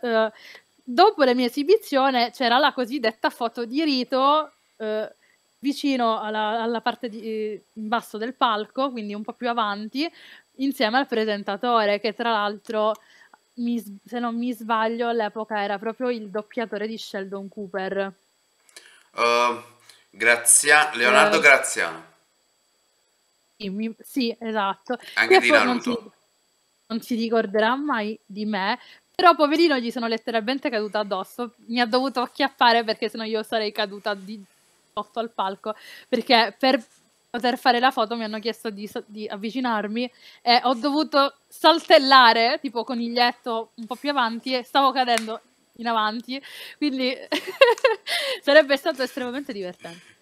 eh, dopo la mia esibizione c'era la cosiddetta foto di rito eh, vicino alla, alla parte di, in basso del palco, quindi un po' più avanti, insieme al presentatore che tra l'altro, mi, se non mi sbaglio, all'epoca era proprio il doppiatore di Sheldon Cooper. Uh, Grazia Leonardo eh, Graziano. Sì, mi, sì, esatto. Anche che di Naruto. non si ricorderà mai di me, però poverino gli sono letteralmente caduta addosso, mi ha dovuto acchiappare perché sennò io sarei caduta di sotto al palco, perché per poter fare la foto mi hanno chiesto di, di, avvicinarmi e ho dovuto saltellare tipo coniglietto un po' più avanti e stavo cadendo in avanti, quindi sarebbe stato estremamente divertente.